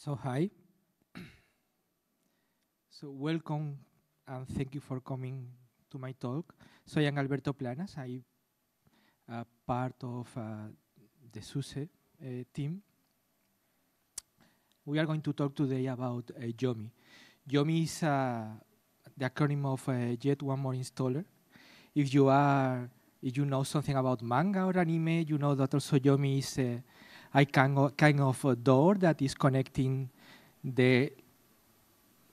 So hi. so welcome and thank you for coming to my talk. So I am Alberto Planas. I uh, part of uh, the SUSE uh, team. We are going to talk today about uh, Yomi. Yomi is uh, the acronym of uh, Yet One More Installer. If you are, if you know something about manga or anime, you know that also Yomi is uh, I kind of, kind of a door that is connecting the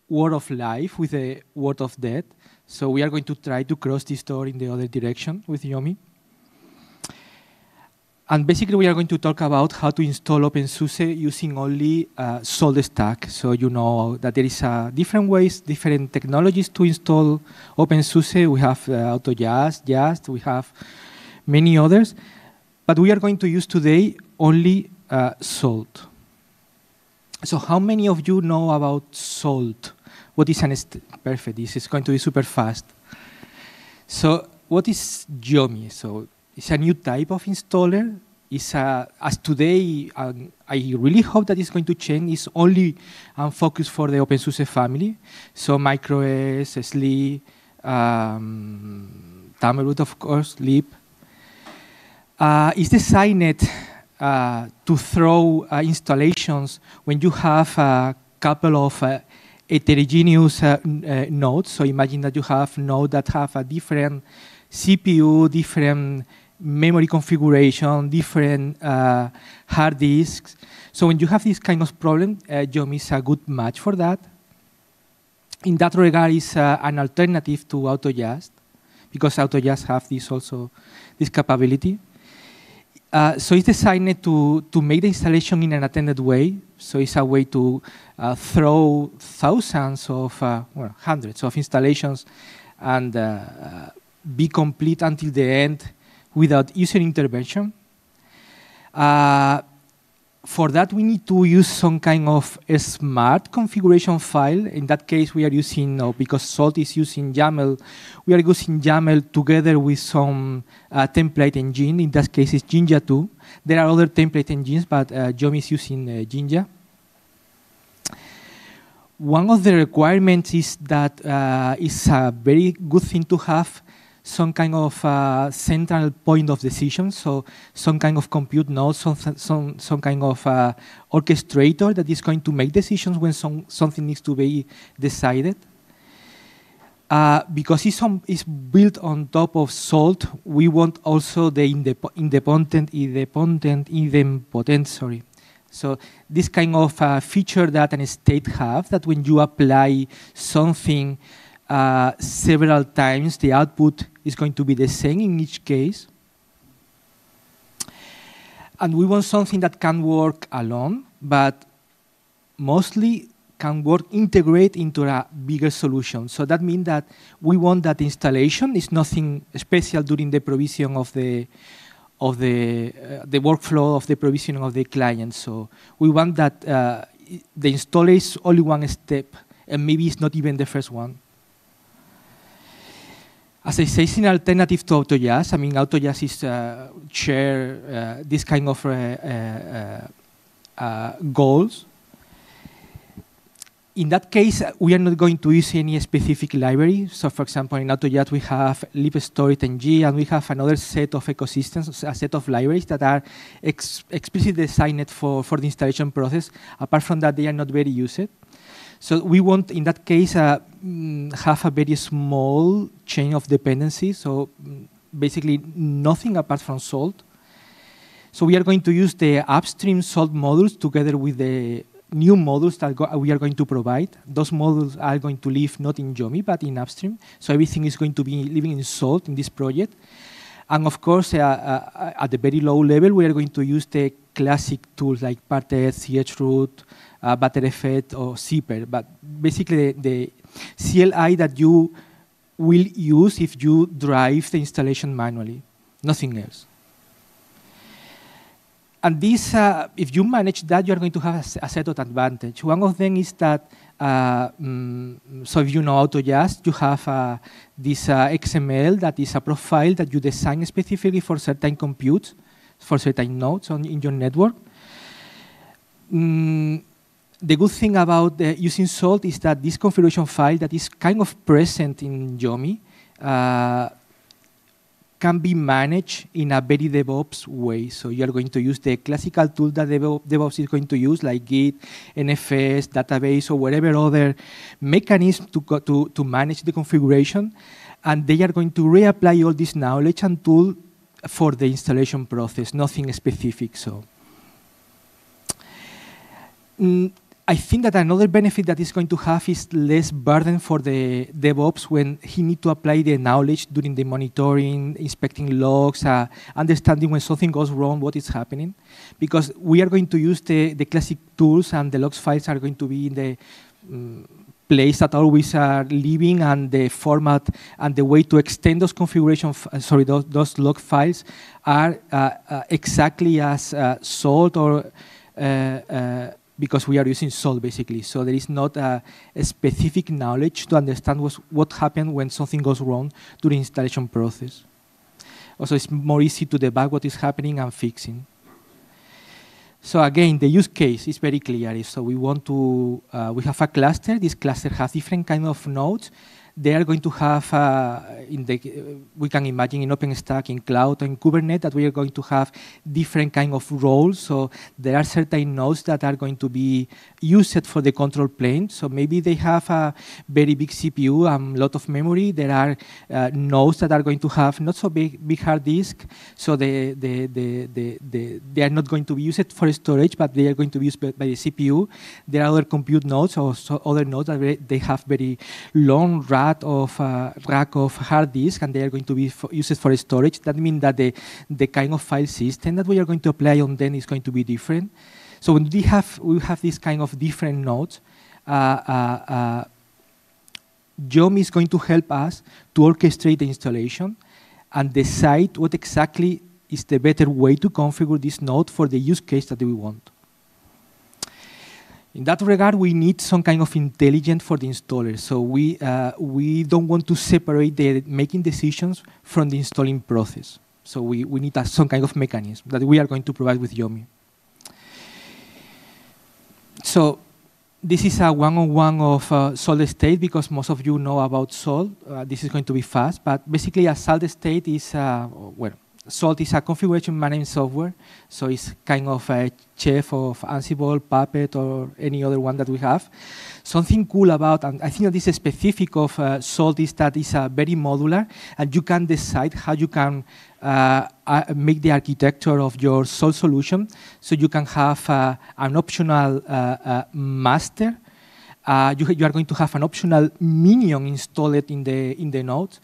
world of life with the world of death. So we are going to try to cross this door in the other direction with Yomi. And basically, we are going to talk about how to install OpenSUSE using only uh, Stack. So you know that there is uh, different ways, different technologies to install OpenSUSE. We have uh, AutoJazz, Just, we have many others. But we are going to use today only uh, salt. So how many of you know about salt? What is an perfect? This is going to be super fast. So what is Yomi? So it's a new type of installer. It's a, as today, um, I really hope that it's going to change. It's only um, focused for the OpenSUSE family. So MicroS, Sli, um, of course, Lib. Uh, it's designed uh, to throw uh, installations when you have a couple of uh, heterogeneous nodes. So imagine that you have nodes that have a different CPU, different memory configuration, different uh, hard disks. So when you have this kind of problem, uh, Yum is a good match for that. In that regard, is uh, an alternative to AutoJust, because AutoJust have this also, this capability. Uh, so it's designed to, to make the installation in an attended way. So it's a way to uh, throw thousands of, uh, well, hundreds of installations and uh, be complete until the end without user intervention. Uh, for that, we need to use some kind of a smart configuration file. In that case, we are using, uh, because Salt is using YAML, we are using YAML together with some uh, template engine. In that case, it's Jinja 2. There are other template engines, but uh, Jomi is using uh, Jinja. One of the requirements is that uh, it's a very good thing to have some kind of uh, central point of decision, so some kind of compute node, some, some, some kind of uh, orchestrator that is going to make decisions when some, something needs to be decided. Uh, because it's, on, it's, built on top of salt, we want also the indep independent, independent, independent, sorry. So this kind of uh, feature that an state have, that when you apply something uh, several times, the output is going to be the same in each case. And we want something that can work alone, but mostly can work integrate into a bigger solution. So that means that we want that installation is nothing special during the provision of the of the uh, the workflow of the provisioning of the client. So we want that uh, the install is only one step, and maybe it's not even the first one. As I say, in alternative to AutoJazz, I mean, AutoJazz is uh, share uh, this kind of uh, uh, uh goals. In that case, uh, we are not going to use any specific library. So for example, in AutoJazz, we have LibStoryTNG, and we have another set of ecosystems, a set of libraries that are ex explicitly designed for, for the installation process. Apart from that, they are not very used. So we want, in that case, uh, have a very small chain of dependencies. So mm, basically nothing apart from salt. So we are going to use the upstream salt modules together with the new modules that we are going to provide. Those modules are going to live not in Yomi, but in upstream. So everything is going to be living in salt in this project. And of course, uh, uh, at the very low level, we are going to use the classic tools like Parted, chroot, uh, Butter Effect or Zipper. But basically, the, the CLI that you will use if you drive the installation manually, nothing else. And this, uh, if you manage that, you are going to have a, a set of advantage. One of them is that, uh, mm, so if you know AutoJazz, you have uh, this uh, XML that is a profile that you design specifically for certain compute, for certain nodes on, in your network. Mm, the good thing about uh, using salt is that this configuration file that is kind of present in Yomi uh, can be managed in a very DevOps way. So you are going to use the classical tool that DevOps is going to use, like Git, NFS, database, or whatever other mechanism to, to, to manage the configuration. And they are going to reapply all this knowledge and tool for the installation process, nothing specific. So. Mm, I think that another benefit that is going to have is less burden for the DevOps when he need to apply the knowledge during the monitoring, inspecting logs, uh, understanding when something goes wrong, what is happening. Because we are going to use the, the classic tools and the logs files are going to be in the um, place that always are living and the format and the way to extend those configuration, uh, sorry, those, those, log files are uh, uh exactly as uh, salt or because we are using salt basically. So there is not a, a specific knowledge to understand what happened when something goes wrong during installation process. Also, it's more easy to debug what is happening and fixing. So again, the use case is very clear. So we want to, uh, we have a cluster. This cluster has different kind of nodes they are going to have, uh, the, uh, we can imagine in OpenStack, in cloud, in Kubernetes, that we are going to have different kind of roles. So there are certain nodes that are going to be used for the control plane. So maybe they have a very big CPU and a lot of memory. There are uh, nodes that are going to have not so big, big hard disk. So they, they, they, they, are not going to be used for storage, but they are going to be used by, by the CPU. There are other compute nodes or so other nodes that they have very long RAM lot of uh, rack of hard disk and they are going to be used for storage. That means that the, the kind of file system that we are going to apply on them is going to be different. So when we have, we have this kind of different nodes, uh, uh, uh is going to help us to orchestrate the installation and decide what exactly is the better way to configure this node for the use case that we want. In that regard, we need some kind of intelligence for the installer. So we, uh, we don't want to separate the making decisions from the installing process. So we, we need a, some kind of mechanism that we are going to provide with Yomi. So this is a one-on-one -on -one of uh, solid state because most of you know about solid. Uh, this is going to be fast, but basically a solid state is, uh, well, Salt is a configuration management software, so it's kind of a chef of Ansible, Puppet, or any other one that we have. Something cool about, and I think that this is specific of uh, Salt is that it's a uh, very modular, and you can decide how you can uh, make the architecture of your Salt solution. So you can have uh, an optional uh, master. You, you, are going to have an optional minion installed in the in the node.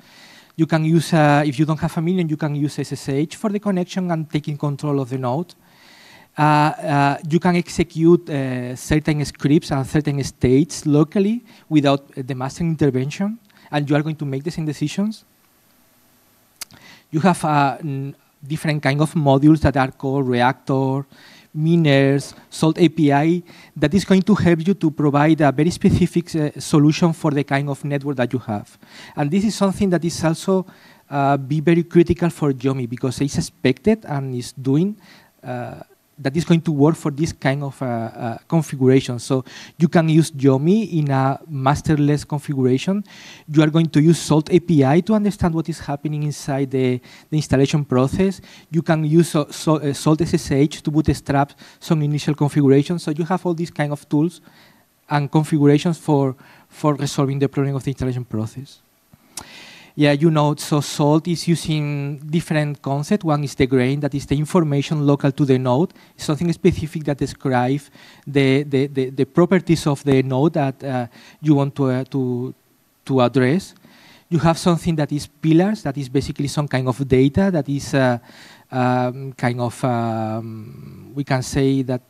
You can use, uh, if you don't have a million, you can use SSH for the connection and taking control of the node. Uh, uh you can execute uh, certain scripts and certain states locally without uh, the master intervention, and you are going to make the same decisions. You have different kind of modules that are called reactor, miners, salt API, that is going to help you to provide a very specific uh, solution for the kind of network that you have. And this is something that is also uh, be very critical for Yomi because it's expected and is doing uh, that is going to work for this kind of uh, uh, configuration. So you can use Yomi in a masterless configuration. You are going to use Salt API to understand what is happening inside the, the installation process. You can use uh, uh Salt SSH to bootstrap some initial configuration. So you have all these kind of tools and configurations for, for resolving the problem of the installation process yeah, you know, so salt is using different concept. One is the grain, that is the information local to the node, something specific that describes the, the, the, the, properties of the node that uh, you want to, uh, to, to address. You have something that is pillars, that is basically some kind of data that is uh, um, kind of, um, we can say that,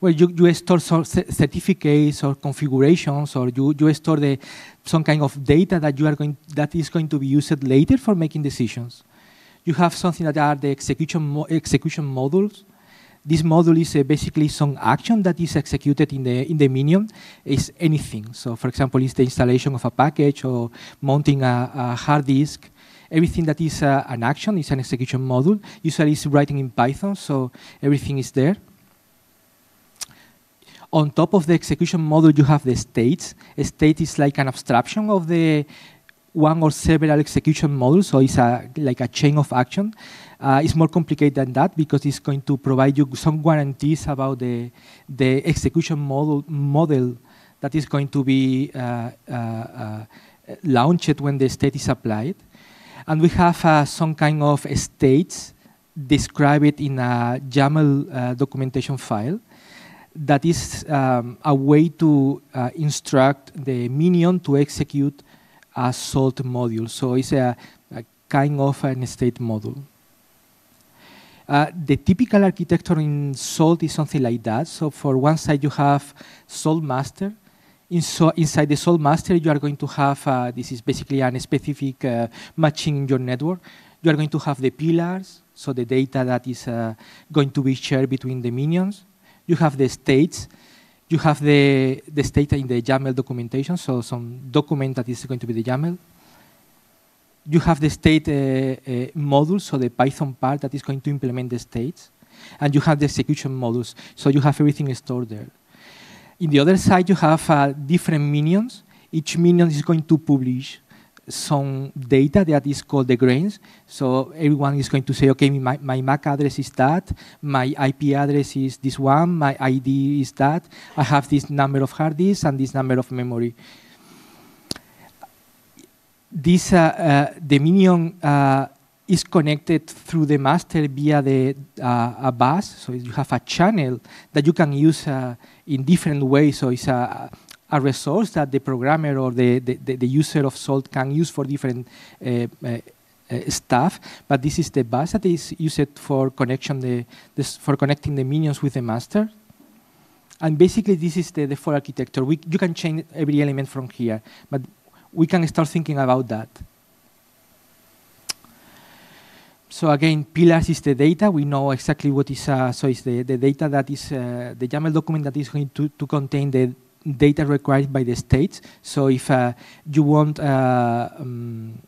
well, you, you store certificates or configurations, or you, you store the some kind of data that you are going that is going to be used later for making decisions. You have something that are the execution mo execution modules. This module is uh, basically some action that is executed in the in the minion. Is anything. So, for example, is the installation of a package or mounting a, a hard disk. Everything that is uh, an action is an execution module. Usually, it's writing in Python, so everything is there. On top of the execution model, you have the states. A state is like an abstraction of the one or several execution models, so it's a, like a chain of action. Uh, it's more complicated than that because it's going to provide you some guarantees about the, the execution model, model that is going to be uh, uh, uh launched when the state is applied. And we have uh, some kind of states described in a YAML uh, documentation file that is um, a way to uh, instruct the minion to execute a salt module. So it's a, a kind of an state module. Uh, the typical architecture in salt is something like that. So for one side, you have salt master. In so inside the salt master, you are going to have, uh, this is basically a specific uh, matching in your network. You are going to have the pillars, so the data that is uh, going to be shared between the minions you have the states. You have the, the state in the YAML documentation, so some document that is going to be the YAML. You have the state uh, uh, module, so the Python part that is going to implement the states. And you have the execution modules, so you have everything stored there. In the other side, you have uh, different minions. Each minion is going to publish some data that is called the grains. So everyone is going to say, okay, my, my MAC address is that, my IP address is this one, my ID is that, I have this number of hard disks and this number of memory. This uh, uh, uh, is connected through the master via the uh, a bus, so you have a channel that you can use uh, in different ways. So it's a, a resource that the programmer or the, the, the user of Salt can use for different uh, uh, uh, stuff. But this is the bus that is used for connection the this for connecting the minions with the master. And basically, this is the default architecture. We, you can change every element from here, but we can start thinking about that. So again, pillars is the data. We know exactly what is, uh, so it's the, the data that is, uh, the YAML document that is going to, to contain the data required by the states. So if uh, you want uh, um,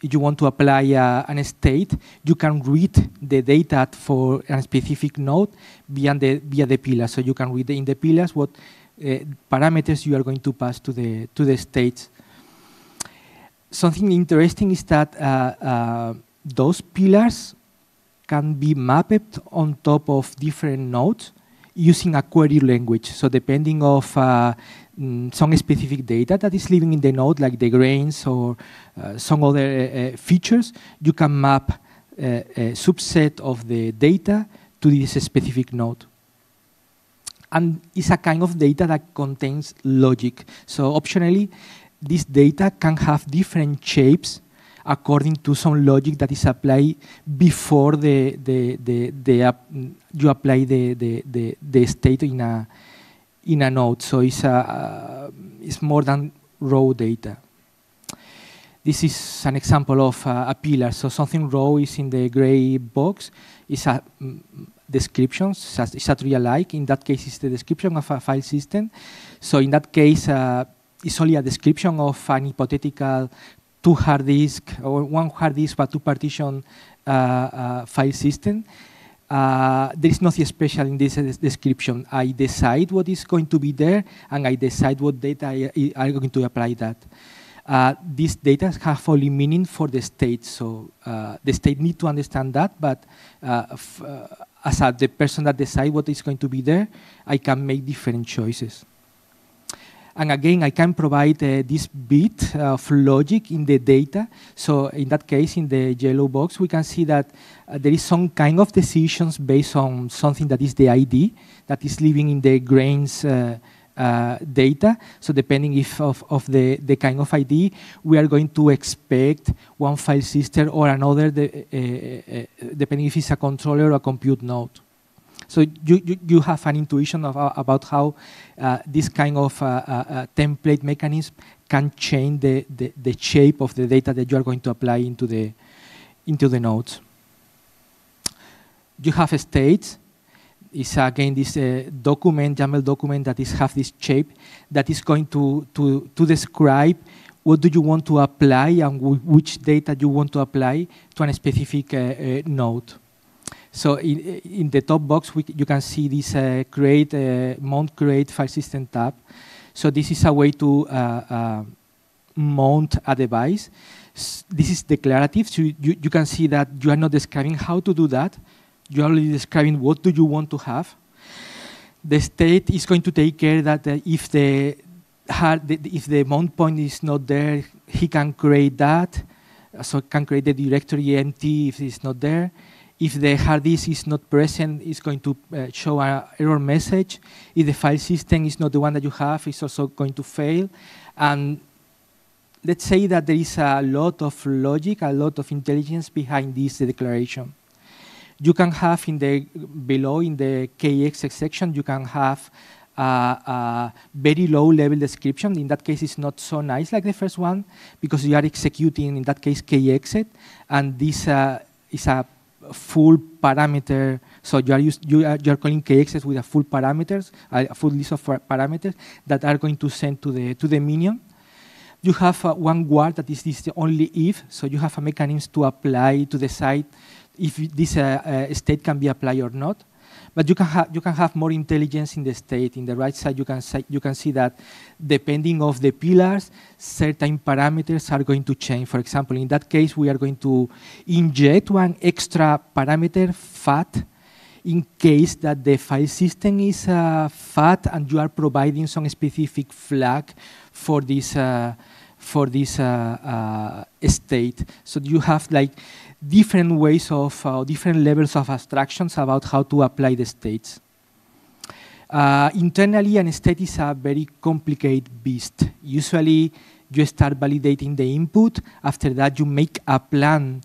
you want to apply uh, an state, you can read the data for a specific node via the via the pillars. So you can read in the pillars what uh, parameters you are going to pass to the to the states. Something interesting is that uh, uh those pillars can be mapped on top of different nodes using a query language. So depending of uh, mm, some specific data that is living in the node, like the grains or uh, some other uh, uh features, you can map uh, a subset of the data to this specific node. And it's a kind of data that contains logic. So optionally, this data can have different shapes according to some logic that is applied before the, the, the, the you apply the, the, the, state in a in a node. So it's a uh, it's more than raw data. This is an example of a, a pillar. So something raw is in the gray box. It's a mm, descriptions. It's a tree alike. In that case, it's the description of a file system. So in that case, uh, it's only a description of an hypothetical two hard disk or one hard disk but two partition uh, uh, file system. Uh, there is nothing special in uh, this description. I decide what is going to be there, and I decide what data I, I am going to apply that. Uh, these data have only meaning for the state, so uh, the state need to understand that, but as a, the person that decides what is going to be there, I can make different choices. And again, I can provide uh, this bit of logic in the data. So in that case, in the yellow box, we can see that uh, there is some kind of decisions based on something that is the ID that is living in the grains uh, uh, data. So depending if of, of the, the kind of ID, we are going to expect one file system or another, uh, uh, depending if it's a controller or a compute node. So you, you, you have an intuition of, uh, about how uh, this kind of uh, uh, template mechanism can change the, the, the, shape of the data that you are going to apply into the, into the nodes. You have state. It's again this document, YAML document that is have this shape that is going to, to, to describe what do you want to apply and which data you want to apply to a specific uh, uh, node. So in, in the top box, we, you can see this uh, create, uh, mount create file system tab. So this is a way to uh, uh, mount a device. S this is declarative, so you, you can see that you are not describing how to do that. You are only describing what do you want to have. The state is going to take care that uh, if the if the mount point is not there, he can create that. So can create the directory empty if it's not there. If the hard disk is not present, it's going to uh, show an error message. If the file system is not the one that you have, it's also going to fail. And let's say that there is a lot of logic, a lot of intelligence behind this declaration. You can have in the below in the KX section, you can have a, a very low level description. In that case, it's not so nice like the first one because you are executing, in that case, KExit, and this uh, is a full parameter. So you are, you are, you are calling kxs with a full parameters, a full list of parameters that are going to send to the, to the minion. You have uh, one guard that is this only if, so you have a mechanism to apply to the site if this uh, uh, state can be applied or not. But you can, you can have more intelligence in the state. In the right side, you can, say, you can see that depending of the pillars, certain parameters are going to change. For example, in that case, we are going to inject one extra parameter, fat, in case that the file system is uh, fat and you are providing some specific flag for this, uh, for this uh, uh state. So you have like different ways of, uh, different levels of abstractions about how to apply the states. Uh, internally, an state is a very complicated beast. Usually, you start validating the input. After that, you make a plan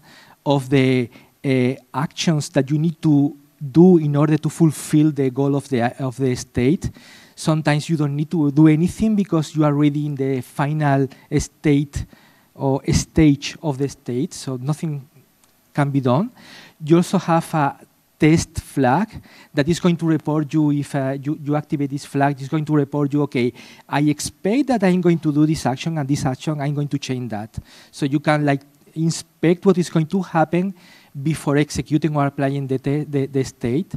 of the uh, actions that you need to do in order to fulfill the goal of the, of the state. Sometimes you don't need to do anything because you are already in the final state or stage of the state, so nothing can be done. You also have a test flag that is going to report you if uh, you, you, activate this flag, it's going to report you, okay, I expect that I'm going to do this action and this action, I'm going to change that. So you can like inspect what is going to happen before executing or applying the, the, the state.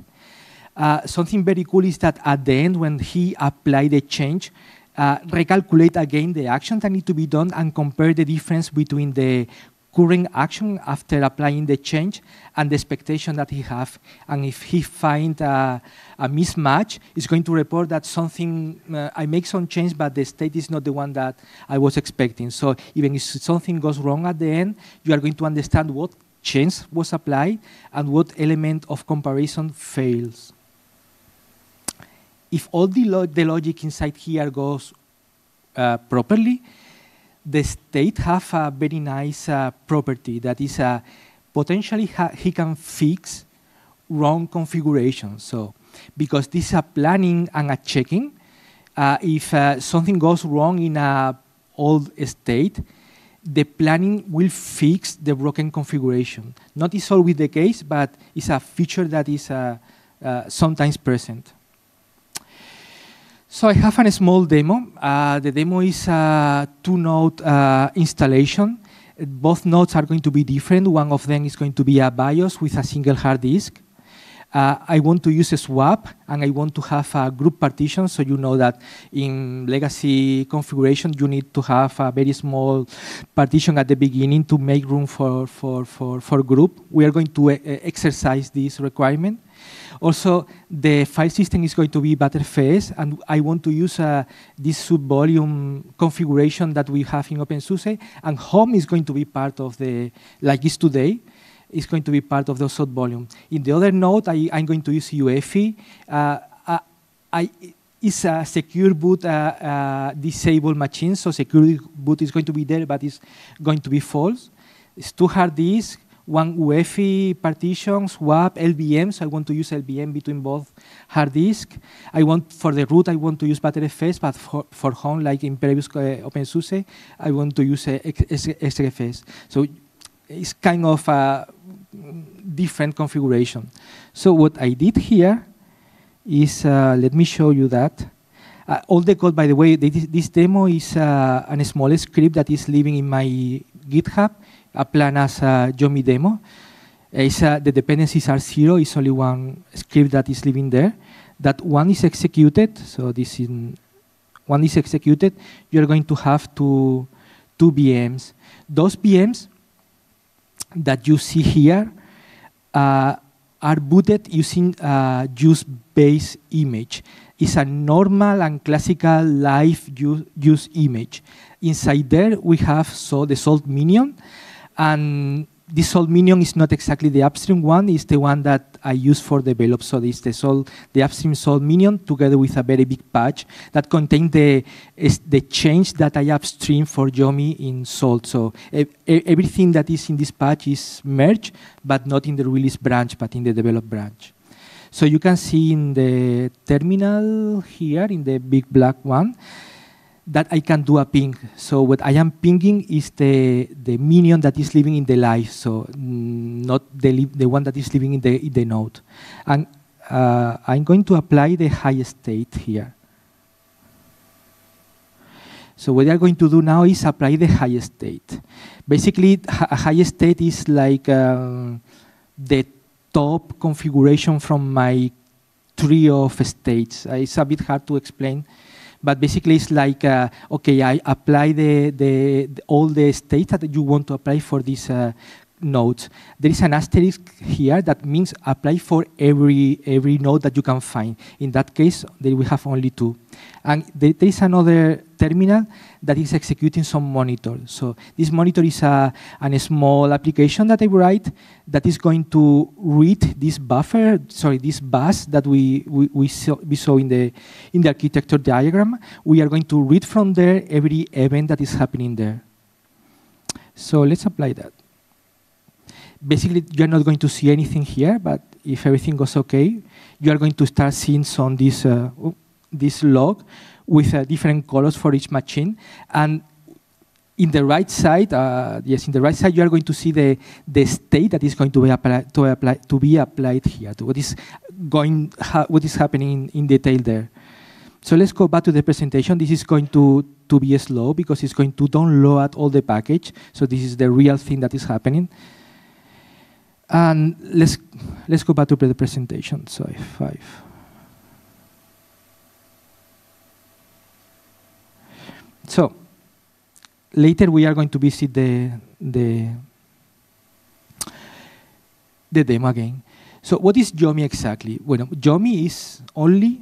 Uh, something very cool is that at the end, when he applied the change, uh, recalculate again the actions that need to be done and compare the difference between the current action after applying the change and the expectation that he have. And if he find a mismatch, he's going to report that something, uh, I make some change, but the state is not the one that I was expecting. So even if something goes wrong at the end, you are going to understand what change was applied and what element of comparison fails. If all the, the logic inside here goes uh, properly, the state have a very nice uh, property that is uh, potentially he can fix wrong configuration. So because this is uh, a planning and a checking, uh, if uh, something goes wrong in a old state, the planning will fix the broken configuration. Not is always the case, but it's a feature that is uh, sometimes present. So I have a small demo. Uh, the demo is a two-node uh, installation. Both nodes are going to be different. One of them is going to be a BIOS with a single hard disk. Uh, I want to use a swap, and I want to have a group partition, so you know that in legacy configuration, you need to have a very small partition at the beginning to make room for, for, for, for group. We are going to uh, exercise this requirement. Also, the file system is going to be butterface, and I want to use uh, this subvolume configuration that we have in OpenSUSE, and home is going to be part of the, like is today, is going to be part of the subvolume. In the other node, I, am going to use UEFI. Uh, I, a secure boot uh, uh, disabled machine, so secure boot is going to be there, but it's going to be false. It's two hard disks, one UEFI partitions, swap, LVM, so I want to use LVM between both hard disk. I want, for the root, I want to use ButterFS, but for, for home, like in previous uh, OpenSUSE, I want to use uh, XFS. So it's kind of a different configuration. So what I did here is, uh, let me show you that. Uh, all the code, by the way, this, this demo is uh, a small script that is living in my GitHub a plan as a Yomi demo. Eh, it's a, the dependencies are zero. It's only one script that is living there. That one is executed. So this is one is executed. You're going to have two two VMs. Those VMs that you see here uh, are booted using a use base image. It's a normal and classical live use, use image. Inside there, we have so the salt minion and this salt minion is not exactly the upstream one, it's the one that I use for the So it's the, salt, the upstream salt minion together with a very big patch that contains the, the change that I upstream for Yomi in salt. So everything that is in this patch is merged, but not in the release branch, but in the develop branch. So you can see in the terminal here, in the big black one, that I can do a ping. So what I am pinging is the the minion that is living in the life, so not the the one that is living in the in the node. And uh, I'm going to apply the high state here. So what i are going to do now is apply the high state. Basically, a high state is like um, the top configuration from my tree of states. Uh, it's a bit hard to explain. But basically, it's like, uh, okay, I apply the, the, the, all the states that you want to apply for this, uh, nodes. There is an asterisk here that means apply for every, every node that you can find. In that case, they will have only two. And there is another terminal that is executing some monitor. So this monitor is a, a small application that I write that is going to read this buffer, sorry, this bus that we, we, we, saw, we saw in the, in the architecture diagram. We are going to read from there every event that is happening there. So let's apply that basically you're not going to see anything here, but if everything goes okay, you are going to start seeing some this, uh, this log with uh, different colors for each machine. And in the right side, uh, yes, in the right side, you are going to see the, the state that is going to be, apply, to, apply, to be applied here, to what is, going, what is happening in, in detail there. So let's go back to the presentation. This is going to, to be slow because it's going to download all the package. So this is the real thing that is happening. And let's, let's go back to the presentation, so five. So later we are going to visit the, the, the demo again. So what is Yomi exactly? Well, Yomi is only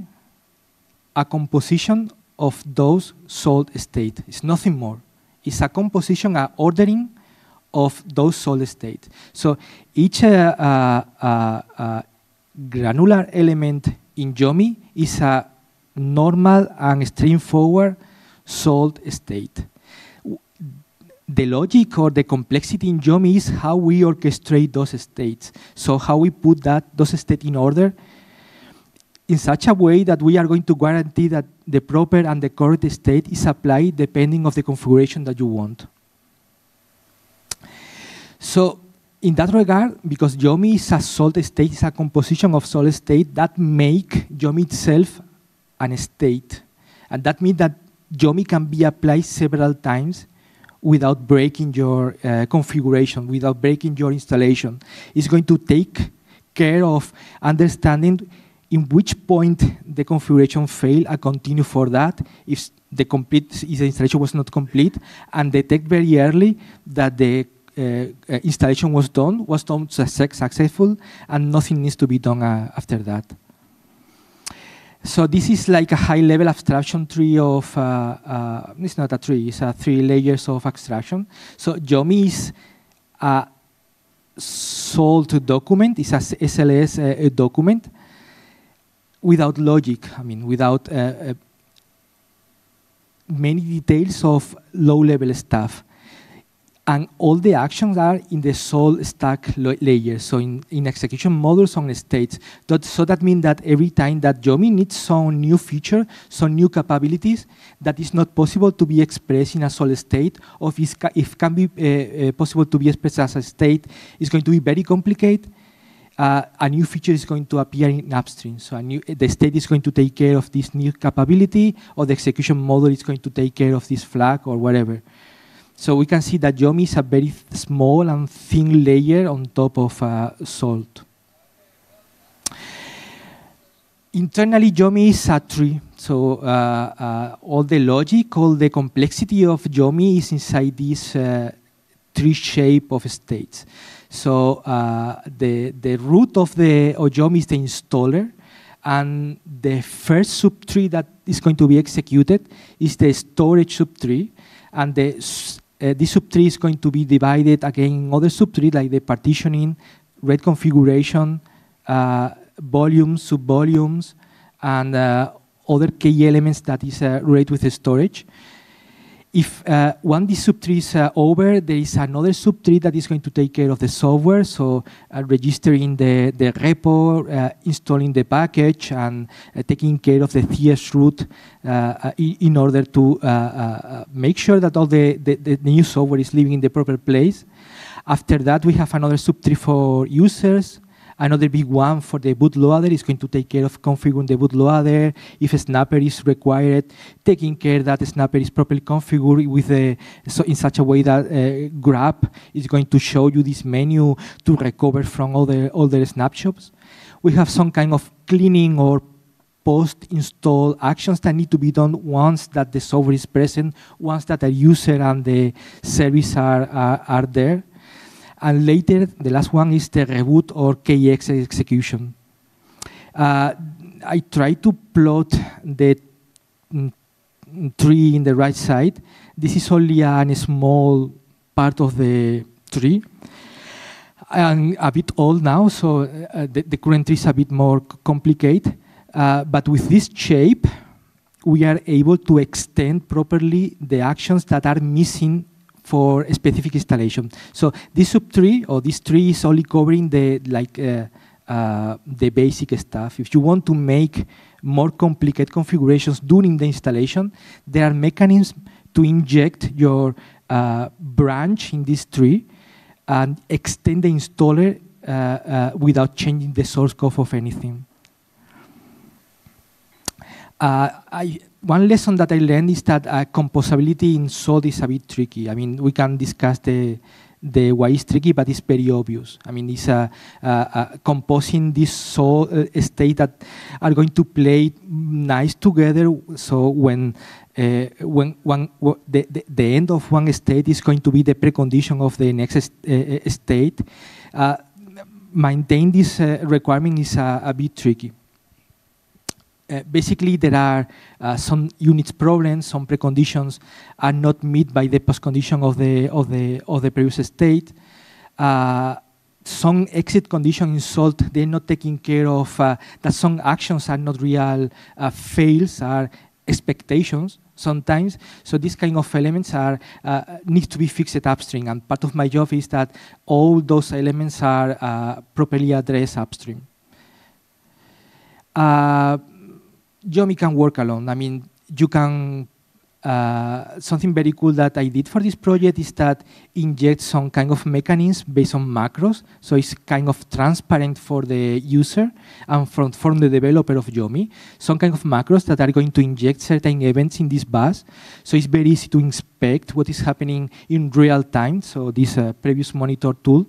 a composition of those sold state. It's nothing more. It's a composition, a ordering of those solid states. So each uh, uh, uh, granular element in Yomi is a normal and straightforward solid state. The logic or the complexity in Yomi is how we orchestrate those states. So how we put that those states in order in such a way that we are going to guarantee that the proper and the correct state is applied depending of the configuration that you want. So in that regard, because Yomi is a solid state, it's a composition of solid state that make Yomi itself an state. And that means that Yomi can be applied several times without breaking your uh, configuration, without breaking your installation. It's going to take care of understanding in which point the configuration failed and continue for that if the complete if the installation was not complete and detect very early that the uh, uh, installation was done, was done successful, and nothing needs to be done uh, after that. So this is like a high-level abstraction tree of, uh, uh, it's not a tree, it's a three layers of abstraction. So Yomi is a salt document, it's a SLS uh, document without logic, I mean, without many details of low-level stuff and all the actions are in the sole stack layer, so in, in execution models on states. That, so that means that every time that Yomi needs some new feature, some new capabilities that is not possible to be expressed in a sole state, or if, ca if can be uh, uh, possible to be expressed as a state, it's going to be very complicated. Uh, a new feature is going to appear in upstream. So new, the state is going to take care of this new capability, or the execution model is going to take care of this flag or whatever. So we can see that yom is a very small and thin layer on top of uh, salt. Internally, Yomi is a tree. So uh, uh, all the logic, all the complexity of Yomi is inside this uh, tree shape of states. So uh, the, the root of the Ojomi is the installer, and the first subtree that is going to be executed is the storage subtree, and the uh, this subtree is going to be divided again other subtree like the partitioning, rate configuration, uh, volumes, subvolumes, and uh, other key elements that is uh, related with storage. If uh, one D subtree is uh, over, there is another subtree that is going to take care of the software, so uh, registering the, the repo, uh, installing the package, and uh, taking care of the CS root uh, in order to make sure that all the, the, the, new software is living in the proper place. After that, we have another subtree for users, Another big one for the bootloader is going to take care of configuring the bootloader, if a snapper is required, taking care that the snapper is properly configured with a, so in such a way that uh, Grab is going to show you this menu to recover from all other snapshots. We have some kind of cleaning or post-install actions that need to be done once that the software is present, once that the user and the service are, are, are there. And later, the last one is the reboot or KX execution. Uh, I try to plot the mm, tree in the right side. This is only a small part of the tree. I'm a bit old now, so uh, the, the, current tree is a bit more complicated. Uh, but with this shape, we are able to extend properly the actions that are missing for a specific installation. So this subtree or this tree is only covering the like uh, uh, the basic stuff. If you want to make more complicated configurations during the installation, there are mechanisms to inject your uh, branch in this tree and extend the installer uh, uh, without changing the source code of anything. Uh, I, one lesson that I learned is that uh, composability in SOD is a bit tricky. I mean, we can discuss the the why it's tricky, but it's very obvious. I mean, it's uh, uh, uh, composing this soul uh, state that are going to play nice together. So when when one the, the, the end of one state is going to be the precondition of the next state, maintain this requirement is a bit tricky uh, basically there are uh, some units problems, some preconditions are not met by the postcondition of the of the of the previous state. Uh, some exit condition they're not taking care of uh, that some actions are not real uh, fails are expectations sometimes. So these kind of elements are uh, need to be fixed upstream, and part of my job is that all those elements are uh, properly addressed upstream. Uh, Yomi can work alone. I mean, you can. Uh, something very cool that I did for this project is that inject some kind of mechanisms based on macros, so it's kind of transparent for the user and from, from the developer of Yomi. Some kind of macros that are going to inject certain events in this bus, so it's very easy to inspect what is happening in real time. So this uh, previous monitor tool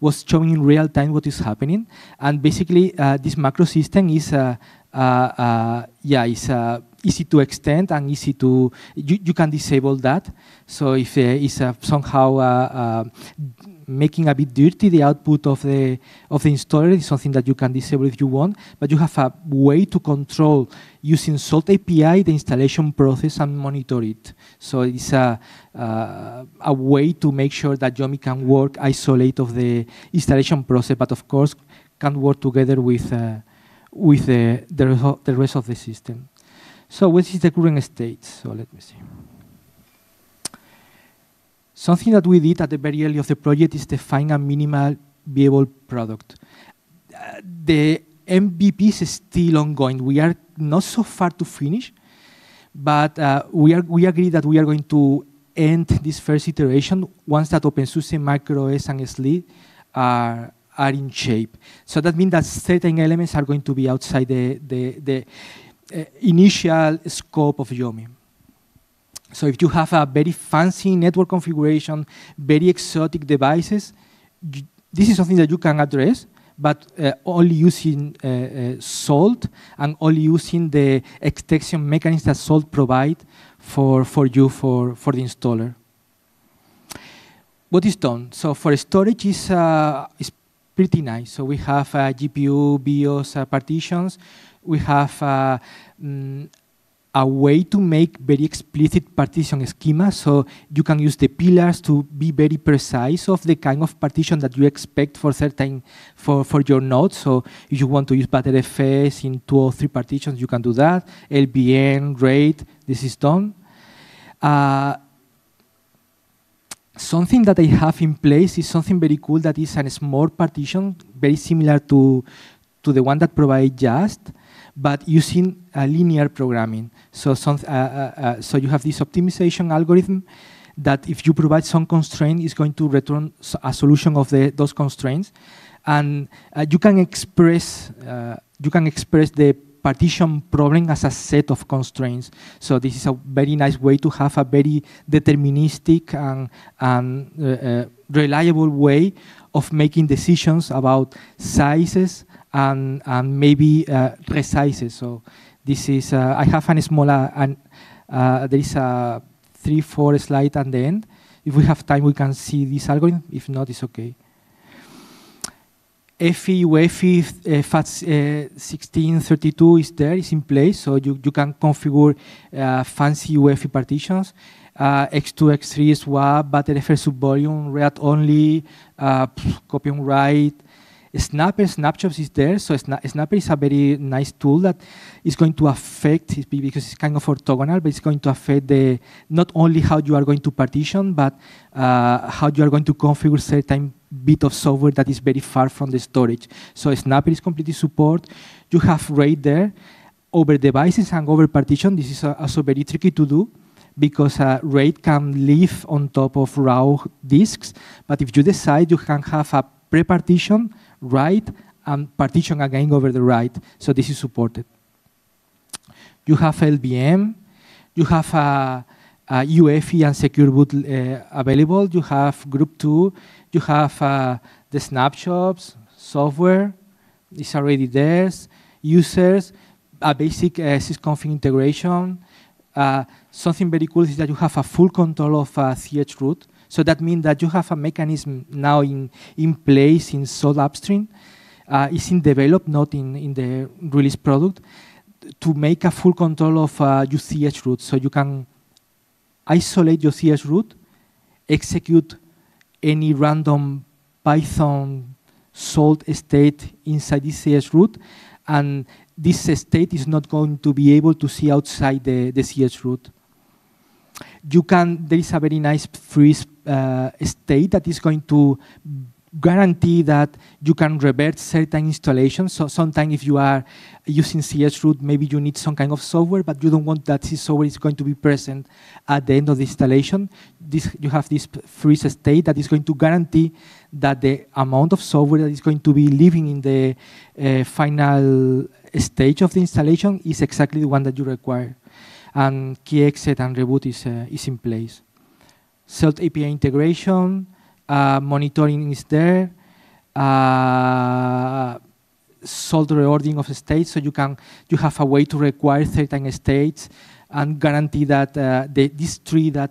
was showing in real time what is happening. And basically, uh, this macro system is uh, uh, uh, yeah, it's uh, easy to extend and easy to, you, you can disable that. So if it's somehow making a bit dirty the output of the of the installer it's something that you can disable if you want, but you have a way to control using Salt API the installation process and monitor it. So it's a uh, a way to make sure that Yomi can work isolate of the installation process, but of course can work together with. Uh, with the, the, the rest of the system. So what is the current state? So let me see. Something that we did at the very early of the project is define a minimal viable product. Uh, the MVP is still ongoing. We are not so far to finish, but uh, we, are, we agree that we are going to end this first iteration once that OpenSUSE, micros and SLE are, are in shape. So that means that certain elements are going to be outside the, the, the uh, initial scope of Yomi. So if you have a very fancy network configuration, very exotic devices, this is something that you can address, but uh, only using uh, SALT and only using the extension mechanism that SALT provide for, for you, for, for the installer what is done? So for storage is, uh, is pretty nice. So we have uh, GPU, BIOS uh, partitions. We have uh, mm, a way to make very explicit partition schema. So you can use the pillars to be very precise of the kind of partition that you expect for certain for, for your nodes. So if you want to use FS in two or three partitions, you can do that. LBN, RAID, this is done. Uh, something that I have in place is something very cool that is a small partition, very similar to, to the one that provides Just, but using a linear programming. So, some, uh, uh, uh, so you have this optimization algorithm that if you provide some constraint, is going to return a solution of the, those constraints. And uh, you can express uh, you can express the partition problem as a set of constraints. So this is a very nice way to have a very deterministic and, and uh, uh reliable way of making decisions about sizes and, and maybe uh, resizes. So this is, uh, I have a small, uh, an, uh, there is a three, four slide at the end. If we have time, we can see this algorithm. If not, it's okay. FEUEFI UEFI eh, fat 1632 is there, is in place, so you, you can configure uh, fancy UEFI partitions. Uh, X2, X3 swap, battery first subvolume, read only, uh, copy and write. Snapper, snapshots is there. So sna Snapper is a very nice tool that is going to affect, because it's kind of orthogonal, but it's going to affect the not only how you are going to partition, but uh, how you are going to configure certain bit of software that is very far from the storage. So Snapper is completely support. You have RAID there. Over devices and over partition, this is also very tricky to do because uh, RAID can live on top of raw disks. But if you decide, you can have a pre-partition write and partition again over the write. So this is supported. You have LBM. You have a, uh, a UEFI uh, and secure boot uh, available. You have group two. You have uh, the snapshots, software is already there, users, a basic uh, sysconf integration. Uh, something very cool is that you have a full control of uh, CH root. So that means that you have a mechanism now in, in place in Sol upstream. Uh, it's in develop, not in, in the release product, to make a full control of uh, your root. So you can isolate your CH root, execute any random Python salt state inside this CS root, and this state is not going to be able to see outside the, the CS root. You can, there is a very nice freeze uh, state that is going to guarantee that you can revert certain installations. So sometimes if you are using CS root, maybe you need some kind of software, but you don't want that software is going to be present at the end of the installation. This, you have this freeze state that is going to guarantee that the amount of software that is going to be living in the uh, final stage of the installation is exactly the one that you require. And key exit and reboot is, uh, is in place. Salt API integration, uh, monitoring is there, uh, salt reordering of states, so you can you have a way to require certain states and guarantee that uh, the, this tree that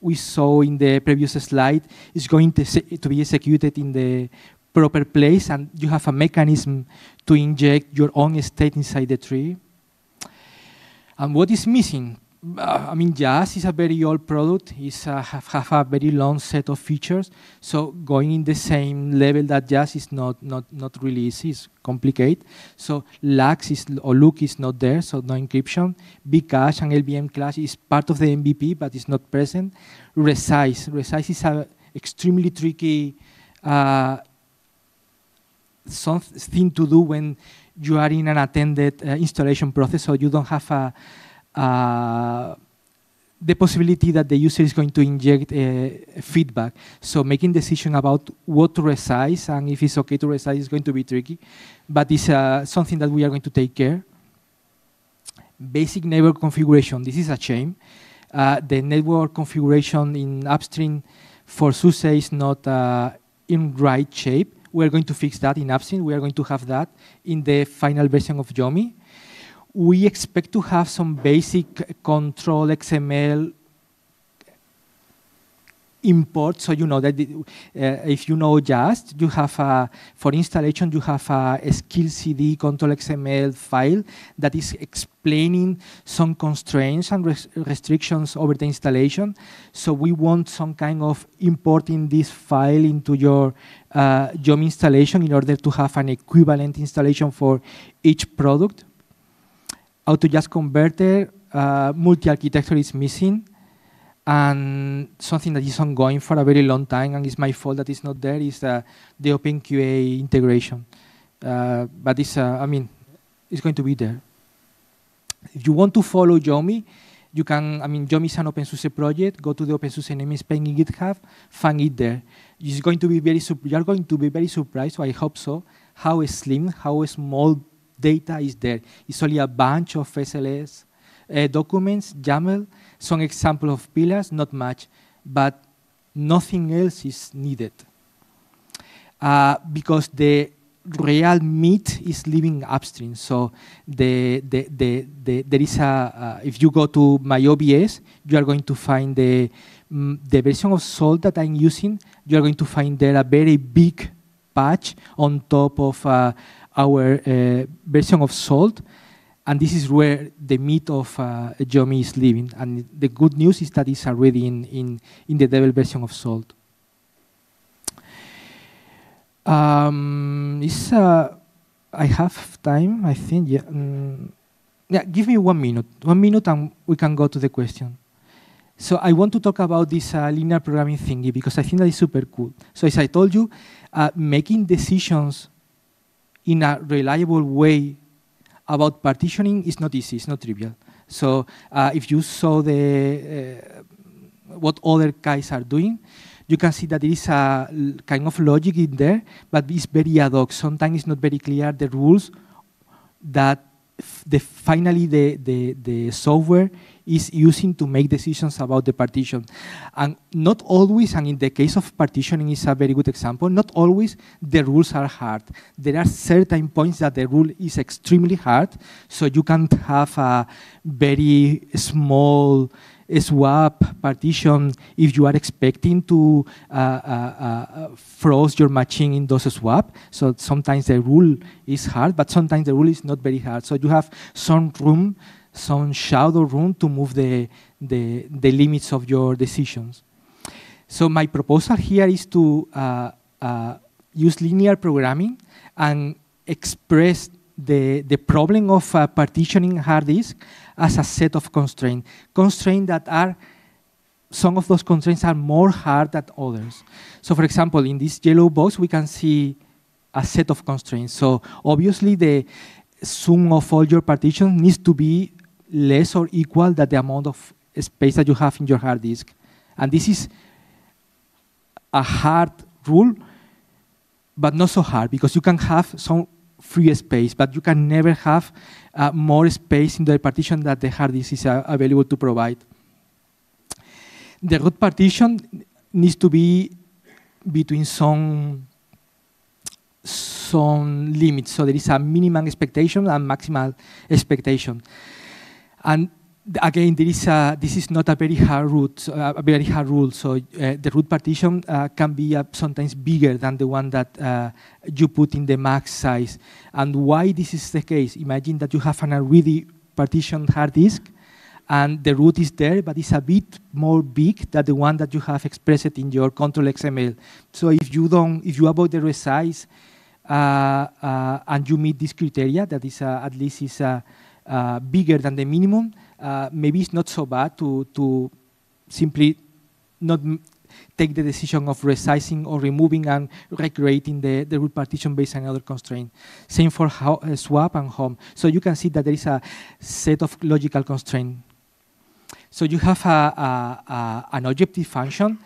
we saw in the previous slide is going to, to be executed in the proper place, and you have a mechanism to inject your own state inside the tree. And what is missing? uh, I mean, Jazz is a very old product. It's a, have, have, a very long set of features. So going in the same level that Jazz is not not not really easy. It's complicated. So LAX is or Look is not there. So no encryption. Bcache and LBM Clash is part of the MVP, but it's not present. Resize. Resize is a extremely tricky uh, something to do when you are in an attended uh, installation process, so you don't have a uh, the possibility that the user is going to inject uh, feedback. So making decision about what to resize and if it's okay to resize is going to be tricky, but it's uh, something that we are going to take care. Basic network configuration, this is a shame. Uh, the network configuration in upstream for SUSE is not uh, in right shape. We're going to fix that in upstream. We are going to have that in the final version of Yomi we expect to have some basic control XML import. So you know that the, uh, if you know Just, you have a, for installation, you have a, a skill CD control XML file that is explaining some constraints and res restrictions over the installation. So we want some kind of importing this file into your uh, Yum installation in order to have an equivalent installation for each product just Converter, uh, multi-architecture is missing, and something that is ongoing for a very long time, and it's my fault that it's not there, is uh, the OpenQA integration. Uh, but it's, uh, I mean, it's going to be there. If you want to follow Yomi, you can, I mean, Yomi is an open source project. Go to the OpenSUSE namespace in GitHub, find it there. It's going to be very, you are going to be very surprised, so I hope so, how slim, how small data is there. It's only a bunch of SLS uh, documents, YAML, some example of pillars, not much, but nothing else is needed. Uh, because the real meat is living upstream. So the, the, the, the there is a, uh, if you go to my OBS, you are going to find the, mm, the version of salt that I'm using, you are going to find there a very big patch on top of uh, our uh, version of salt. And this is where the meat of uh, Yomi is living. And the good news is that it's already in, in, in the devil version of salt. Um, uh, I have time, I think. Yeah, mm, yeah, give me one minute. One minute and we can go to the question. So I want to talk about this uh, linear programming thingy because I think that is super cool. So as I told you, uh, making decisions in a reliable way about partitioning is not easy, it's not trivial. So uh, if you saw the, uh, what other guys are doing, you can see that there is a kind of logic in there, but it's very ad hoc. Sometimes it's not very clear the rules that the finally the, the, the software is using to make decisions about the partition. And not always, and in the case of partitioning is a very good example, not always the rules are hard. There are certain points that the rule is extremely hard, so you can not have a very small swap partition if you are expecting to uh, uh, uh, froze your machine in those swap. So sometimes the rule is hard, but sometimes the rule is not very hard. So you have some room, some shadow room to move the, the, the limits of your decisions. So my proposal here is to uh, uh, use linear programming and express the, the problem of partitioning hard disk as a set of constraints, constraints that are some of those constraints are more hard than others. So for example, in this yellow box, we can see a set of constraints. So obviously the sum of all your partitions needs to be less or equal than the amount of space that you have in your hard disk. And this is a hard rule, but not so hard because you can have some free space, but you can never have uh, more space in the partition that the hard disk is uh, available to provide. The root partition needs to be between some some limits. So there is a minimum expectation and maximal expectation. And again, there is a, this is not a very hard root, a very hard rule. So uh, the root partition uh, can be uh, sometimes bigger than the one that uh, you put in the max size. And why this is the case? Imagine that you have an already partitioned hard disk, and the root is there, but it's a bit more big than the one that you have expressed in your control XML. So if you don't, if you avoid the resize, uh, uh, and you meet this criteria, that is at least is bigger than the minimum uh, maybe it's not so bad to, to simply not take the decision of resizing or removing and recreating the, the root partition based on other constraint. Same for how, uh, swap and home. So you can see that there is a set of logical constraint. So you have a, a, a, an objective function.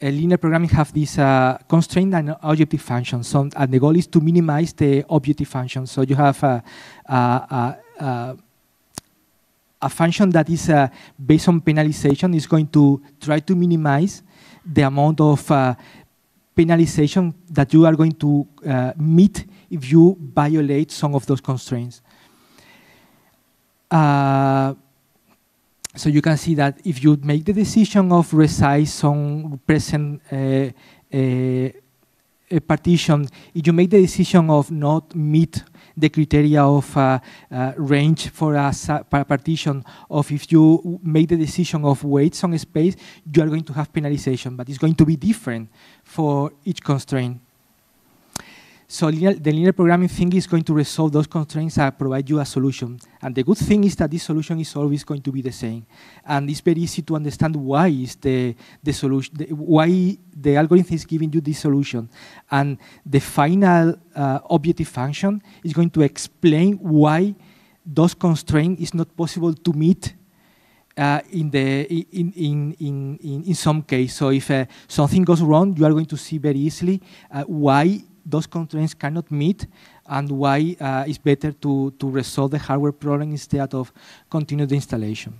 A linear programming have this uh, constraint and objective function. So, and the goal is to minimize the objective function. So you have a, a function that is uh, based on penalization is going to try to minimize the amount of uh, penalization that you are going to uh, meet if you violate some of those constraints. Uh, so you can see that if you make the decision of resize some present uh, uh, uh, partition, if you make the decision of not meet the criteria of uh, uh, range for a partition of if you make the decision of weights on space, you are going to have penalization, but it's going to be different for each constraint. So linear, the linear programming thing is going to resolve those constraints and provide you a solution. And the good thing is that this solution is always going to be the same. And it's very easy to understand why is the, the solution, the, why the algorithm is giving you this solution. And the final uh, objective function is going to explain why those constraints is not possible to meet uh, in the in in in in, in some case. So if uh, something goes wrong, you are going to see very easily uh, why those constraints cannot meet and why uh, it's better to, to resolve the hardware problem instead of continue the installation.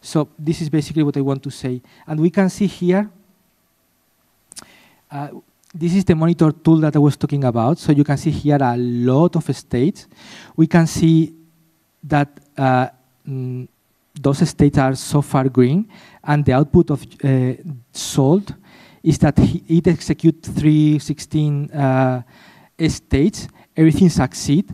So this is basically what I want to say. And we can see here, uh, this is the monitor tool that I was talking about. So you can see here a lot of states. We can see that uh, mm, those states are so far green, and the output of uh, salt is that he, it executes three sixteen uh, states. Everything succeeds.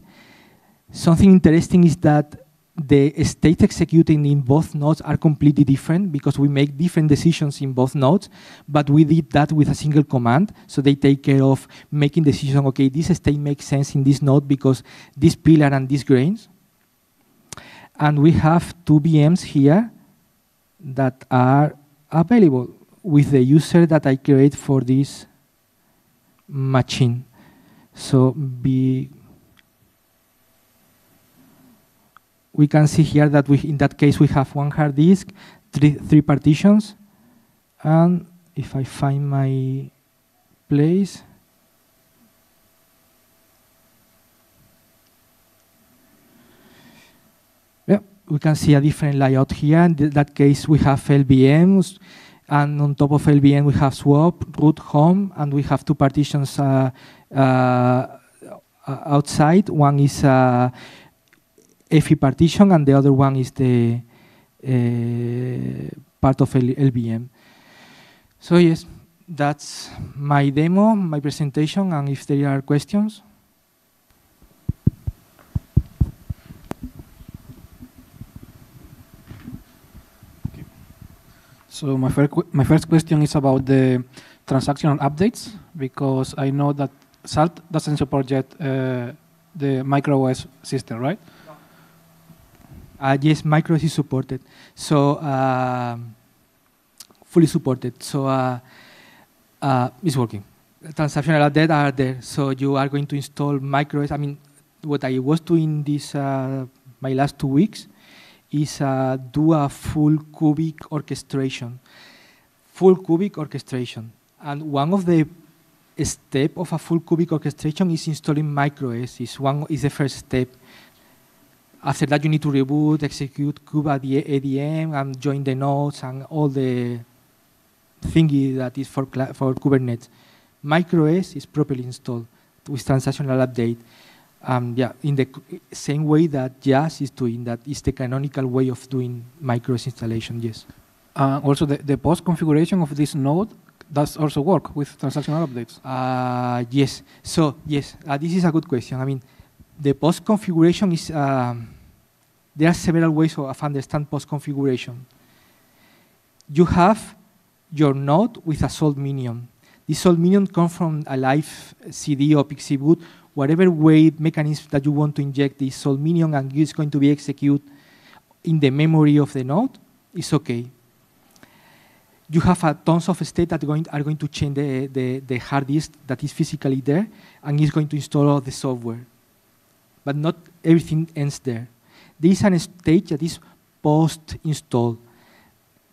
Something interesting is that the states executing in both nodes are completely different because we make different decisions in both nodes, but we did that with a single command. So they take care of making decision, okay, this state makes sense in this node because this pillar and these grains. And we have two VMs here that are available with the user that I create for this machine. So be we can see here that we, in that case we have one hard disk, three, three partitions, and if I find my place, yeah, we can see a different layout here. In that case, we have LVMs, and on top of LVM, we have swap, root, home, and we have two partitions uh, uh, uh outside. One is a uh, FE partition, and the other one is the uh, part of L LVM. So yes, that's my demo, my presentation, and if there are questions. So my, fir my first question is about the transactional updates, because I know that Salt doesn't support yet uh, the microOS system, right? Uh, yes, microOS is supported. So uh, fully supported. So uh, uh, it's working. Transactional updates are there. So you are going to install microOS. I mean, what I was doing this uh, my last two weeks is a do a full cubic orchestration, full cubic orchestration. And one of the step of a full cubic orchestration is installing microS. Is one is the first step. After that, you need to reboot, execute the ADM, and join the nodes and all the thingy that is for for Kubernetes. MicroS is properly installed with transactional update. Um, yeah, in the same way that Jazz is doing, that is the canonical way of doing micros installation, yes. Uh, also, the, the post configuration of this node does also work with transactional updates? Uh, yes. So, yes, uh, this is a good question. I mean, the post configuration is, um, there are several ways of understand post configuration. You have your node with a salt minion. This salt minion comes from a live CD or Pixie boot whatever way mechanism that you want to inject this Solminion and it's going to be executed in the memory of the node, it's okay. You have a tons of state that going, are going to change the, the, the hard disk that is physically there, and it's going to install all the software. But not everything ends there. There is a stage that is installed.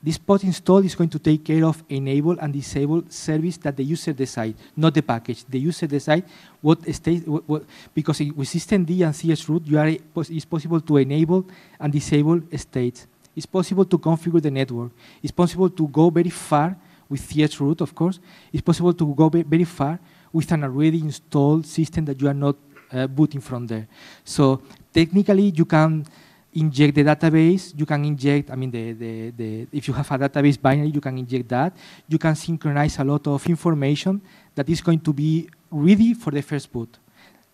This pod install is going to take care of enable and disable service that the user decide, not the package. The user decide what state what, what, because with systemd and chroot, you are, it's possible to enable and disable states. It's possible to configure the network. It's possible to go very far with chroot, of course. It's possible to go very far with an already installed system that you are not uh, booting from there. So technically, you can inject the database. You can inject, I mean, the, the, the, if you have a database binary, you can inject that. You can synchronize a lot of information that is going to be ready for the first boot.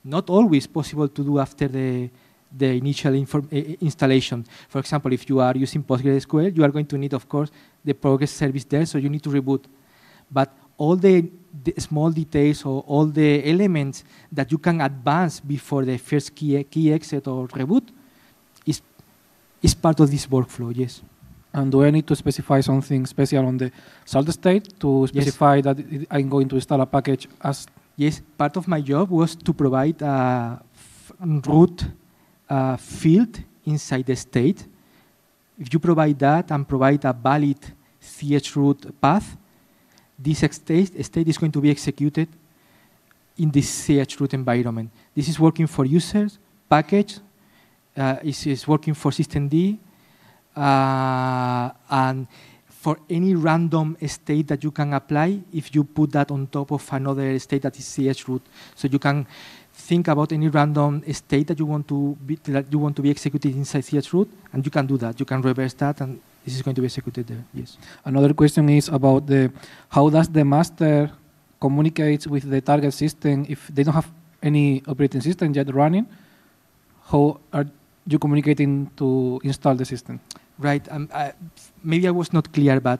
Not always possible to do after the, the initial eh, eh, installation. For example, if you are using PostgreSQL, you are going to need, of course, the progress service there, so you need to reboot. But all the, the small details or all the elements that you can advance before the first key, key exit or reboot, is part of this workflow, yes. And do I need to specify something special on the salt state to specify yes. that I'm going to install a package as? Yes, part of my job was to provide a root uh, field inside the state. If you provide that and provide a valid CH path, this state, state is going to be executed in this CH environment. This is working for users, package, uh, is, is, working for system D. Uh, and for any random state that you can apply, if you put that on top of another state that is ch root, so you can think about any random state that you want to be, that you want to be executed inside ch root, and you can do that. You can reverse that, and this is going to be executed there. Yes. Another question is about the how does the master communicate with the target system if they don't have any operating system yet running? How are you communicating to install the system. Right. Um, I, uh, maybe I was not clear, but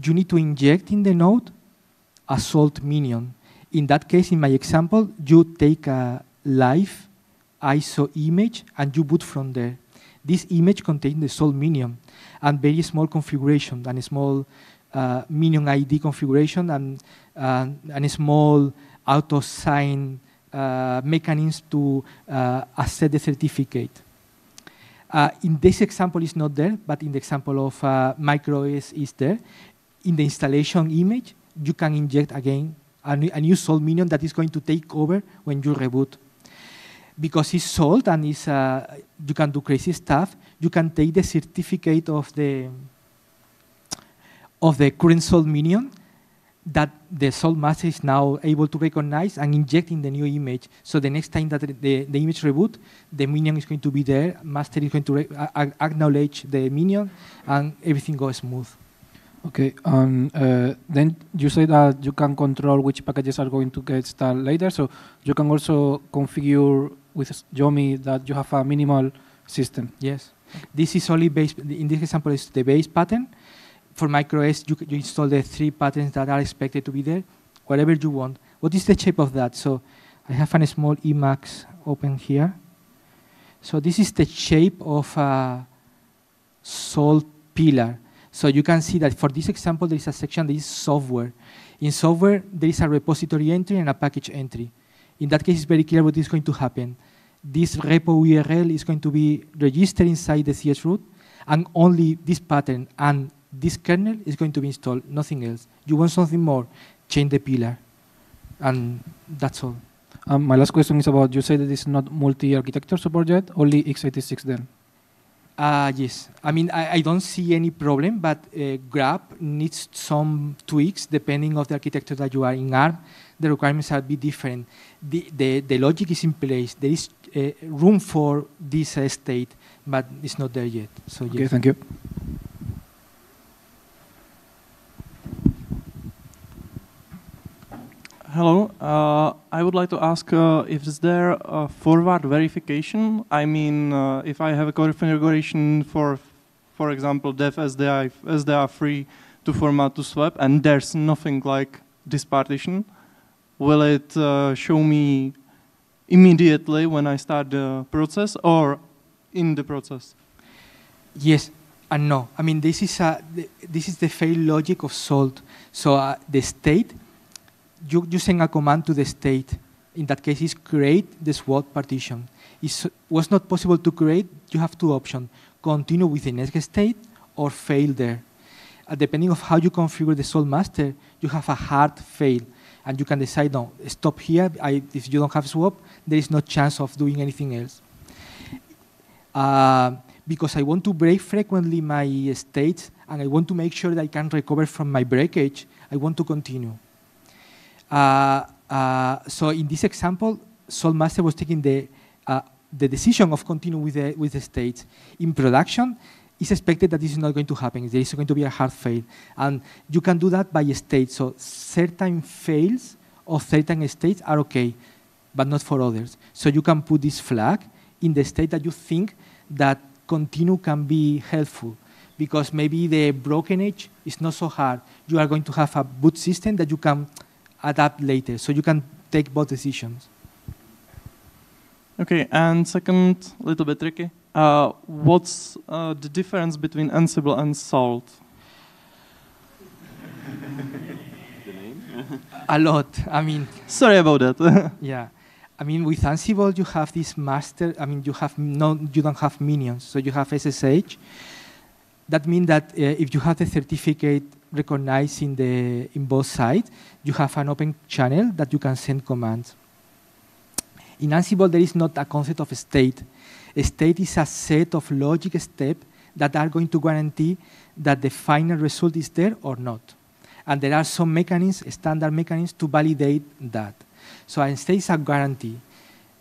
you need to inject in the node a salt minion. In that case, in my example, you take a live ISO image and you boot from there. This image contains the salt minion and very small configuration and a small uh, minion ID configuration and, uh, and a small auto sign uh, to uh, the certificate. Uh, in this example, it's not there, but in the example of uh, is there. In the installation image, you can inject again a new, a new salt minion that is going to take over when you reboot. Because it's salt and it's, uh, you can do crazy stuff, you can take the certificate of the, of the current salt minion that the salt mass is now able to recognize and inject in the new image. So the next time that the, the image reboot, the minion is going to be there, master is going to acknowledge the minion, and everything goes smooth. Okay, um, uh, then you say that you can control which packages are going to get started later, so you can also configure with Yomi that you have a minimal system. Yes, this is only based, in this example is the base pattern, for MicroS, you, you install the three patterns that are expected to be there, whatever you want. What is the shape of that? So I have a small Emacs open here. So this is the shape of a salt pillar. So you can see that for this example, there is a section that is software. In software, there is a repository entry and a package entry. In that case, it's very clear what is going to happen. This repo URL is going to be registered inside the CS root, and only this pattern and this kernel is going to be installed, nothing else. You want something more, change the pillar, and that's all. Um, my last question is about, you said that it's not multi-architecture support yet, only x86 then? Uh, yes, I mean, I, I, don't see any problem, but uh, Grab needs some tweaks depending of the architecture that you are in ARM. The requirements are a bit different. The, the, the logic is in place. There is uh, room for this uh, state, but it's not there yet. So okay, yes. thank you. Hello. Uh, I would like to ask uh, if is there a forward verification? I mean, uh, if I have a configuration for, for example, dev SDI, SDI free to format to swap, and there's nothing like this partition, will it uh, show me immediately when I start the process or in the process? Yes and no. I mean, this is, a, this is the fail logic of SALT. So uh, the state you, you send a command to the state. In that case, is create the SWOT partition. It was not possible to create, you have two options. Continue with the next state or fail there. Uh, depending of how you configure the SOL master, you have a hard fail. And you can decide, no, stop here. I, if you don't have swap, there is no chance of doing anything else. Uh, because I want to break frequently my states, and I want to make sure that I can recover from my breakage, I want to continue. Uh, uh, so in this example, Sol Master was taking the, uh, the decision of continuing with the, with the states in production it's expected that this is not going to happen. There is going to be a hard fail. And you can do that by state. So certain fails of certain states are okay, but not for others. So you can put this flag in the state that you think that continue can be helpful. Because maybe the broken edge is not so hard. You are going to have a boot system that you can adapt later. So you can take both decisions. Okay, and second, a little bit tricky. Uh, what's uh, the difference between Ansible and Salt? a lot. I mean, sorry about that. yeah, I mean, with Ansible you have this master. I mean, you have no, you don't have minions, so you have SSH. That means that uh, if you have the certificate in the in both sides, you have an open channel that you can send commands. In Ansible, there is not a concept of a state. A state is a set of logic steps that are going to guarantee that the final result is there or not. And there are some mechanisms, standard mechanisms, to validate that. So a state is a guarantee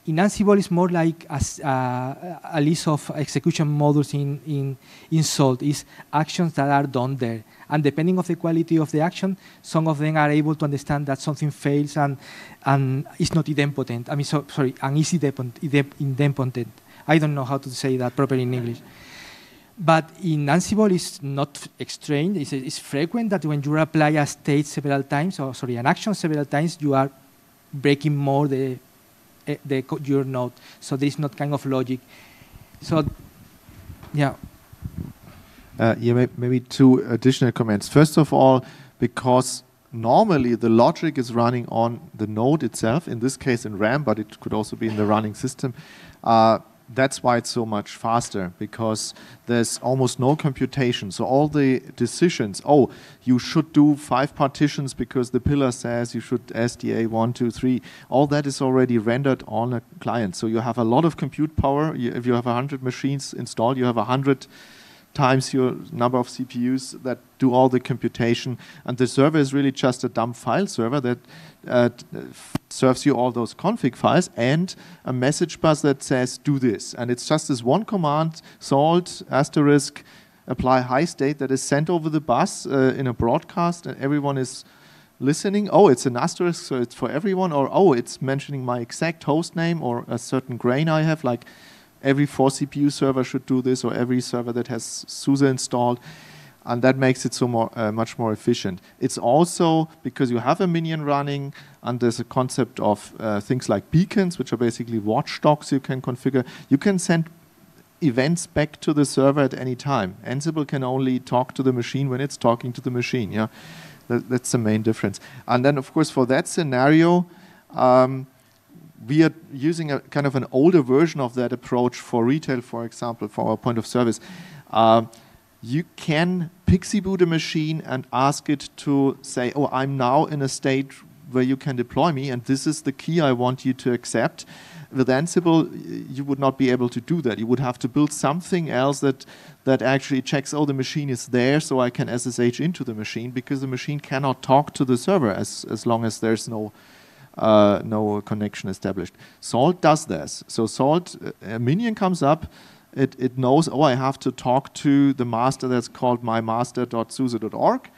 in Ansible, it's more like a, uh, a list of execution models in, in, in SALT. It's actions that are done there. And depending on the quality of the action, some of them are able to understand that something fails and, and is not idempotent. I mean, so, sorry, and is idempotent. I don't know how to say that properly in English. But in Ansible, it's not strange. It's, it's frequent that when you apply a state several times, or sorry, an action several times, you are breaking more the Eh, the your node. So there is not kind of logic. So, yeah. Uh, yeah, maybe two additional comments. First of all, because normally the logic is running on the node itself, in this case in RAM, but it could also be in the running system. Uh, that's why it's so much faster because there's almost no computation. So all the decisions, oh, you should do five partitions because the pillar says you should SDA one, two, three, all that is already rendered on a client. So you have a lot of compute power. You, if you have 100 machines installed, you have 100 times your number of CPUs that do all the computation. And the server is really just a dumb file server that uh, uh serves you all those config files and a message bus that says do this. And it's just this one command, salt, asterisk, apply high state that is sent over the bus uh, in a broadcast and everyone is listening. Oh, it's an asterisk, so it's for everyone. Or, oh, it's mentioning my exact host name or a certain grain I have, like every four CPU server should do this, or every server that has SUSE installed. And that makes it so more, uh, much more efficient. It's also because you have a minion running, and there's a concept of uh, things like beacons, which are basically watchdogs you can configure. You can send events back to the server at any time. Ansible can only talk to the machine when it's talking to the machine. Yeah, that, that's the main difference. And then, of course, for that scenario, um, we are using a kind of an older version of that approach for retail, for example, for our point of service. Uh, you can pixie boot a machine and ask it to say, oh, I'm now in a state where you can deploy me, and this is the key I want you to accept. With Ansible, you would not be able to do that. You would have to build something else that, that actually checks, oh, the machine is there, so I can SSH into the machine, because the machine cannot talk to the server as, as long as there's no uh, no connection established. Salt does this. So Salt, uh, a minion comes up, it, it knows, oh, I have to talk to the master that's called mymaster.suse.org,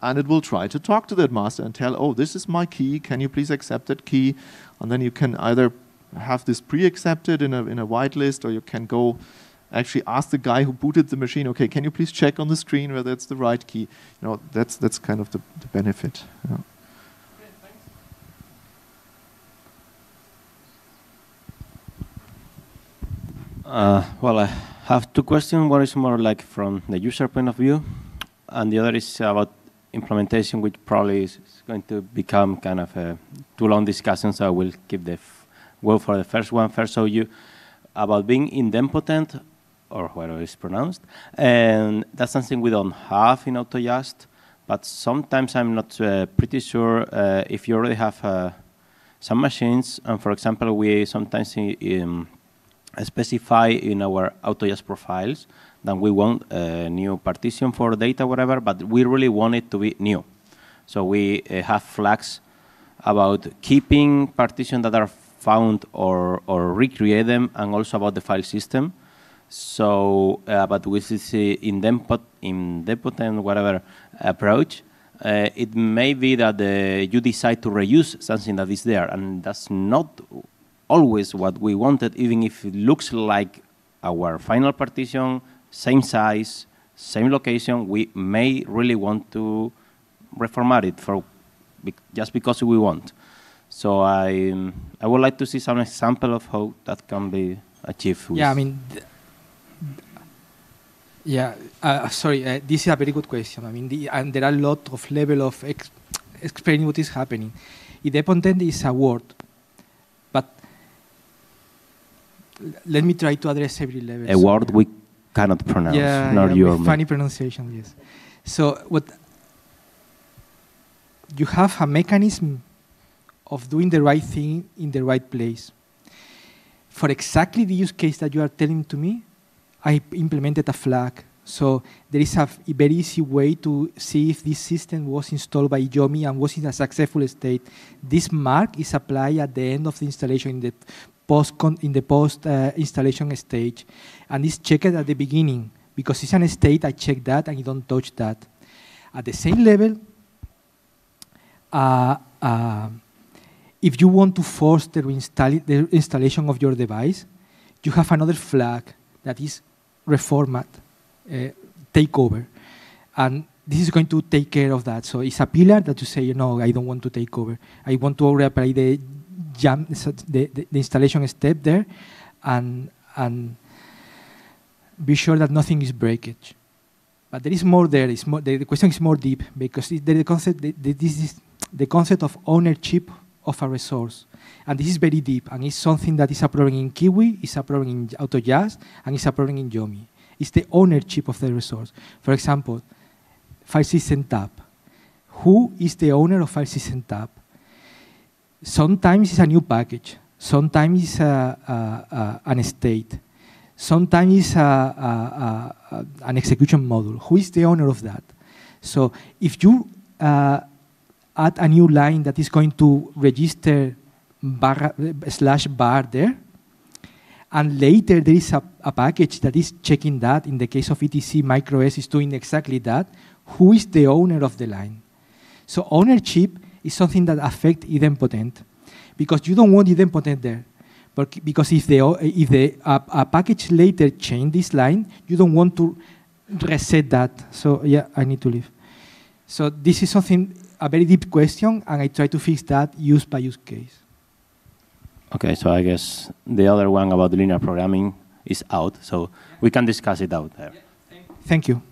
and it will try to talk to that master and tell, oh, this is my key, can you please accept that key? And then you can either have this pre-accepted in a, in a whitelist, or you can go actually ask the guy who booted the machine, okay, can you please check on the screen whether it's the right key? You know, that's, that's kind of the, the benefit. You know. Uh, well, I have two questions. One is more like from the user point of view, and the other is about implementation, which probably is going to become kind of a too long discussion, so I will keep the well for the first one first. So you about being idempotent, or whatever it's pronounced, and that's something we don't have in AutoJust, but sometimes I'm not uh, pretty sure uh, if you already have uh, some machines, and for example, we sometimes in, in um, specify in our AutoJS profiles that we want a new partition for data, whatever, but we really want it to be new. So we uh, have flags about keeping partitions that are found or, or recreate them, and also about the file system. So, uh, but with this uh, indempot, and whatever approach, uh, it may be that uh, you decide to reuse something that is there, and that's not always what we wanted, even if it looks like our final partition, same size, same location, we may really want to reformat it for just because we want. So I, I would like to see some example of how that can be achieved. yeah, I mean, yeah, uh, sorry, uh, this is a very good question. I mean, the, and there are a lot of level of ex explaining what is happening. If is a word, let me try to address every level. A so word we cannot pronounce, yeah, nor yeah, your funny pronunciation, yes. So what you have a mechanism of doing the right thing in the right place. For exactly the use case that you are telling to me, I implemented a flag. So there is a, a very easy way to see if this system was installed by Yomi and was in a successful state. This mark is applied at the end of the installation in the post in the post uh, installation stage, and it's checked at the beginning because it's an state. I check that and you don't touch that. At the same level, uh, uh, if you want to force the, the, installation of your device, you have another flag that is reformat, uh, takeover, and this is going to take care of that. So it's a pillar that you say, no, I don't want to take over. I want to operate the jump the, the, the installation step there and, and be sure that nothing is breakage. But there is more there. Is more, the, the, question is more deep because it, the, the, concept, the, this is the concept of ownership of a resource. And this is very deep, and it's something that is a problem in Kiwi, it's a problem in AutoJazz, and it's a problem in Yomi. It's the ownership of the resource. For example, file system tab. Who is the owner of file system tab? Sometimes it's a new package. Sometimes it's a, a, a, an state. Sometimes it's an execution module. Who is the owner of that? So if you uh, add a new line that is going to register bar, slash bar there, and later there is a, a, package that is checking that. In the case of ETC, MicroS is doing exactly that. Who is the owner of the line? So ownership is something that affects idempotent, because you don't want idempotent there. But because if the, if the a package later change this line, you don't want to reset that. So yeah, I need to leave. So this is something, a very deep question, and I try to fix that use by use case. Okay, so I guess the other one about linear programming is out, so we can discuss it out there. Yeah, thank you.